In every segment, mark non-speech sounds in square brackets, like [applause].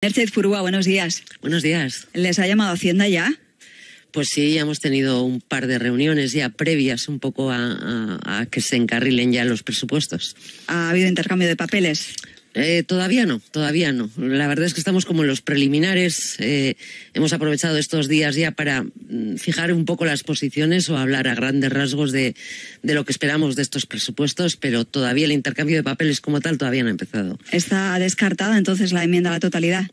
Mercedes Furúa, buenos días. Buenos días. ¿Les ha llamado Hacienda ya? Pues sí, ya hemos tenido un par de reuniones ya previas un poco a, que se encarrilen ya los presupuestos. ¿Ha habido intercambio de papeles? Eh, todavía no, todavía no. La verdad es que estamos como en los preliminares. Eh, hemos aprovechado estos días ya para mm, fijar un poco las posiciones o hablar a grandes rasgos de, lo que esperamos de estos presupuestos, pero todavía el intercambio de papeles como tal todavía no ha empezado. ¿Está descartada entonces la enmienda a la totalidad?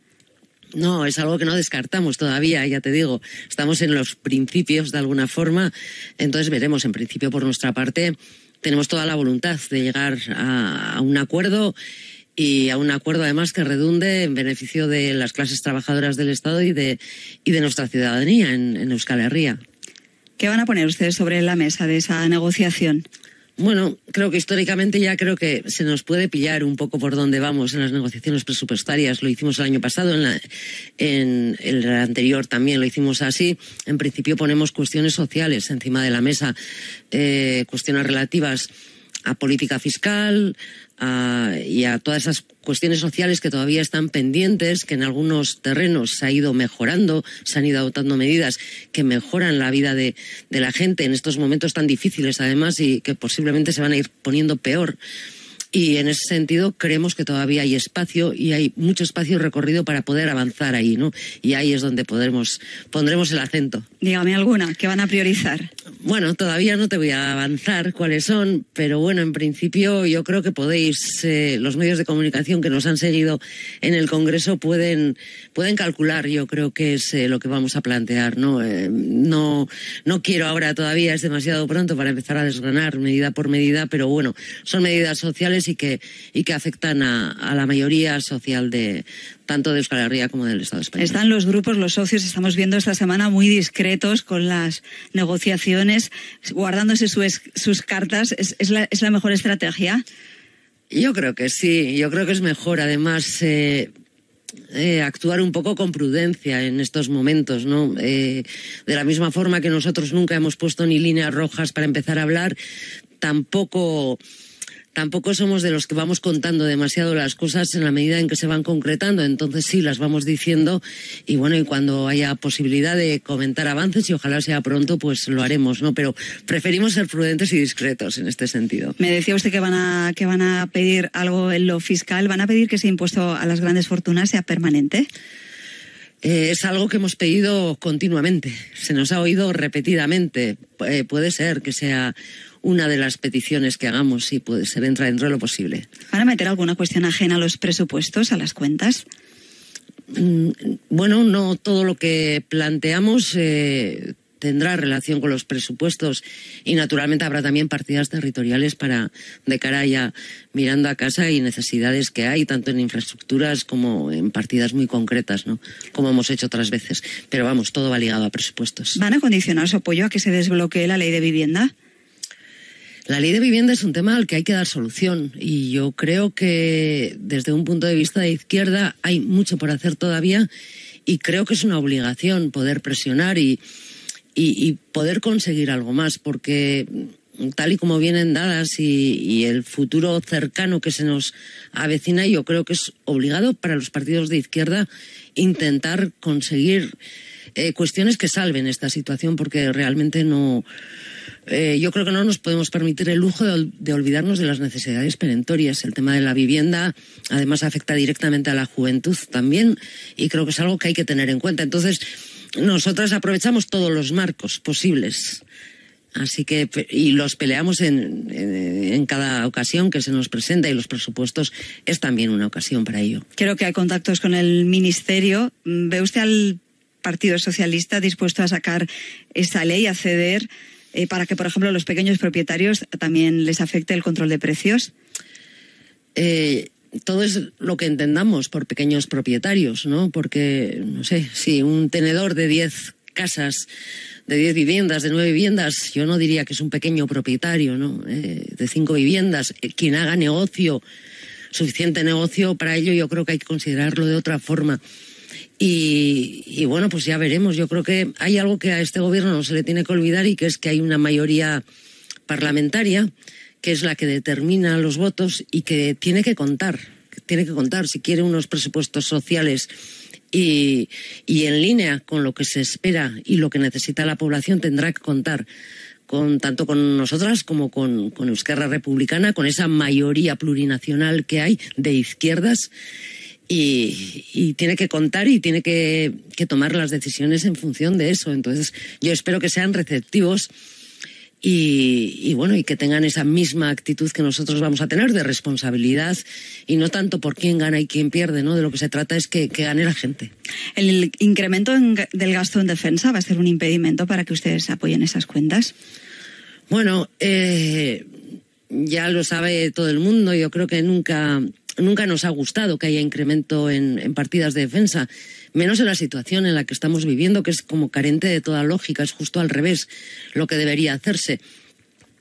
No, es algo que no descartamos todavía, ya te digo. Estamos en los principios de alguna forma, entonces veremos en principio por nuestra parte. Tenemos toda la voluntad de llegar a un acuerdo y a un acuerdo además que redunde en beneficio de las clases trabajadoras del Estado y de, y de nuestra ciudadanía en, Euskal Herria. ¿Qué van a poner ustedes sobre la mesa de esa negociación? Bueno, creo que históricamente ya creo que se nos puede pillar un poco por dónde vamos en las negociaciones presupuestarias. Lo hicimos el año pasado, en, en el anterior también lo hicimos así. En principio ponemos cuestiones sociales encima de la mesa, eh, cuestiones relativas a política fiscal y a todas esas cuestiones sociales que todavía están pendientes, que en algunos terrenos se ha ido mejorando, se han ido adoptando medidas que mejoran la vida de, de la gente en estos momentos tan difíciles además y que posiblemente se van a ir poniendo peor. Y en ese sentido creemos que todavía hay espacio y hay mucho espacio recorrido para poder avanzar ahí, ¿no? Y ahí es donde podremos, pondremos el acento. Dígame alguna que van a priorizar bueno, todavía no te voy a avanzar cuáles son, pero bueno, en principio yo creo que podéis, eh, los medios de comunicación que nos han seguido en el Congreso pueden, pueden calcular, yo creo que es eh, lo que vamos a plantear, ¿no? Eh, ¿no? No quiero ahora todavía, es demasiado pronto para empezar a desgranar medida por medida, pero bueno, son medidas sociales y que, y que afectan a la mayoría social de, tanto de Euskal Herria como del Estado español. Están los grupos, los socios, estamos viendo esta semana muy discretos con las negociaciones, guardándose sus, cartas. ¿Es, la, mejor estrategia? Yo creo que sí, yo creo que es mejor. Además, eh, eh, actuar un poco con prudencia en estos momentos, ¿no? Eh, de la misma forma que nosotros nunca hemos puesto ni líneas rojas para empezar a hablar, tampoco tampoco somos de los que vamos contando demasiado las cosas en la medida en que se van concretando. Entonces sí, las vamos diciendo y bueno, y cuando haya posibilidad de comentar avances y ojalá sea pronto, pues lo haremos, ¿no? Pero preferimos ser prudentes y discretos en este sentido. Me decía usted que van a, que van a pedir algo en lo fiscal. ¿Van a pedir que ese impuesto a las grandes fortunas sea permanente? Eh, es algo que hemos pedido continuamente. Se nos ha oído repetidamente. Eh, puede ser que sea una de las peticiones que hagamos, si puede, ser, entra dentro de lo posible. ¿Van a meter alguna cuestión ajena a los presupuestos, a las cuentas? Mm, bueno, no todo lo que planteamos. Eh, tendrá relación con los presupuestos y naturalmente habrá también partidas territoriales para de cara ya mirando a casa y necesidades que hay tanto en infraestructuras como en partidas muy concretas, ¿no? Como hemos hecho otras veces, pero vamos, todo va ligado a presupuestos. ¿Van a condicionar su apoyo a que se desbloquee la ley de vivienda? La ley de vivienda es un tema al que hay que dar solución y yo creo que desde un punto de vista de izquierda hay mucho por hacer todavía y creo que es una obligación poder presionar y, y, poder conseguir algo más porque tal y como vienen dadas y, el futuro cercano que se nos avecina, yo creo que es obligado para los partidos de izquierda intentar conseguir eh, cuestiones que salven esta situación porque realmente no eh, yo creo que no nos podemos permitir el lujo de, olvidarnos de las necesidades perentorias. El tema de la vivienda, además, afecta directamente a la juventud también, y creo que es algo que hay que tener en cuenta. Entonces, nosotras aprovechamos todos los marcos posibles. Así que, y los peleamos en, en, cada ocasión que se nos presenta y los presupuestos es también una ocasión para ello. Creo que hay contactos con el Ministerio. ¿Ve usted al Partido Socialista dispuesto a sacar esa ley, a ceder? Eh, para que, por ejemplo, los pequeños propietarios también les afecte el control de precios? Eh, todo es lo que entendamos por pequeños propietarios, ¿no? Porque, no sé, si un tenedor de 10 casas, de 10 viviendas, de 9 viviendas, yo no diría que es un pequeño propietario, ¿no? Eh, de 5 viviendas, quien haga negocio, suficiente negocio para ello, yo creo que hay que considerarlo de otra forma. Y, bueno, pues ya veremos. Yo creo que hay algo que a este gobierno no se le tiene que olvidar y que es que hay una mayoría parlamentaria que es la que determina los votos y que tiene que contar. tiene que contar si quiere unos presupuestos sociales y, en línea con lo que se espera y lo que necesita la población tendrá que contar con, tanto con nosotras como con, con Republicana, con esa mayoría plurinacional que hay de izquierdas y, tiene que contar y tiene que, tomar las decisiones en función de eso. Entonces, yo espero que sean receptivos. Y, bueno, y que tengan esa misma actitud que nosotros vamos a tener de responsabilidad y no tanto por quién gana y quién pierde, ¿no? De lo que se trata es que, gane la gente. ¿El incremento del gasto en defensa va a ser un impedimento para que ustedes apoyen esas cuentas? Bueno, eh, ya lo sabe todo el mundo. Yo creo que nunca nunca nos ha gustado que haya incremento en, partidas de defensa, menos en la situación en la que estamos viviendo, que es como carente de toda lógica, es justo al revés lo que debería hacerse.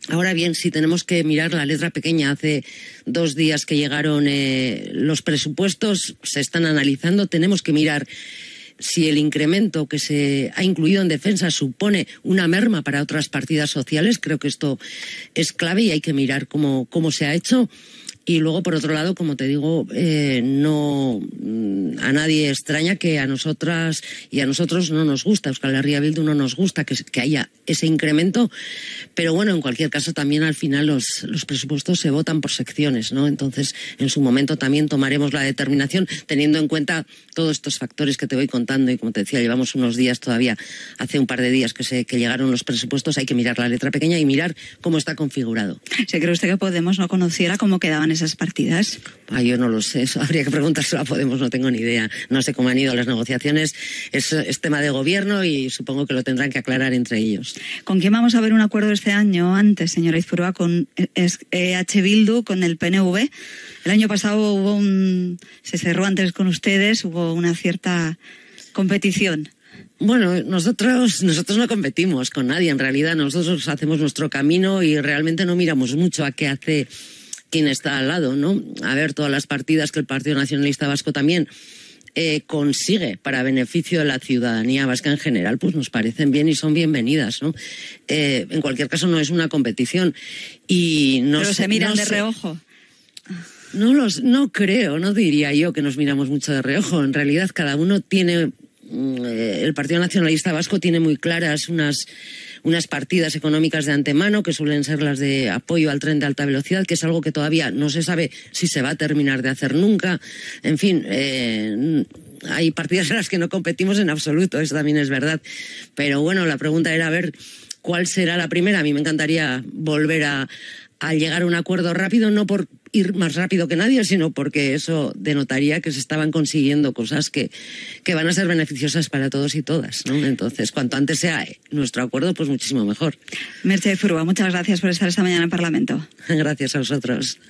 Ahora bien, si tenemos que mirar la letra pequeña, hace dos días que llegaron eh, los presupuestos, se están analizando, tenemos que mirar si el incremento que se ha incluido en defensa supone una merma para otras partidas sociales. Creo que esto es clave y hay que mirar cómo se ha hecho. Y luego, por otro lado, como te digo, eh, no mm, a nadie extraña que a nosotras y a nosotros no nos gusta, Euskal Herria Bildu no nos gusta que, haya ese incremento, pero bueno, en cualquier caso también al final los, los presupuestos se votan por secciones, ¿no? Entonces, en su momento también tomaremos la determinación teniendo en cuenta todos estos factores que te voy contando y como te decía, llevamos unos días todavía, hace un par de días que, se, que llegaron los presupuestos, hay que mirar la letra pequeña y mirar cómo está configurado. ¿Se cree usted que Podemos no conociera cómo quedaban esas partidas? Ah, yo no lo sé, habría que preguntárselo a Podemos, no tengo ni idea. No sé cómo han ido las negociaciones, es, es tema de gobierno y supongo que lo tendrán que aclarar entre ellos. ¿Con quién vamos a ver un acuerdo este año antes, señora Izpurua? ¿Con EH Bildu, con el PNV? El año pasado hubo un, se cerró antes con ustedes, hubo una cierta competición. Bueno, nosotros, nosotros no competimos con nadie, en realidad nosotros hacemos nuestro camino y realmente no miramos mucho a qué hace quién está al lado, ¿no? A ver todas las partidas que el Partido Nacionalista Vasco también eh, consigue para beneficio de la ciudadanía vasca en general, pues nos parecen bien y son bienvenidas, ¿no? Eh, en cualquier caso, no es una competición. Y no Pero se miran de reojo. No, los, no creo, no diría yo que nos miramos mucho de reojo. En realidad, cada uno tiene. Mm, eh, el Partido Nacionalista Vasco tiene muy claras unas unas partidas económicas de antemano, que suelen ser las de apoyo al tren de alta velocidad, que es algo que todavía no se sabe si se va a terminar de hacer nunca. En fin, eh, hay partidas en las que no competimos en absoluto, eso también es verdad. Pero bueno, la pregunta era ver cuál será la primera. A mí me encantaría volver a llegar a un acuerdo rápido, no por ir más rápido que nadie, sino porque eso denotaría que se estaban consiguiendo cosas que, que van a ser beneficiosas para todos y todas. ¿no? Entonces, cuanto antes sea nuestro acuerdo, pues muchísimo mejor. Mercedes Furba, muchas gracias por estar esta mañana en Parlamento. [laughs] Gracias a vosotros.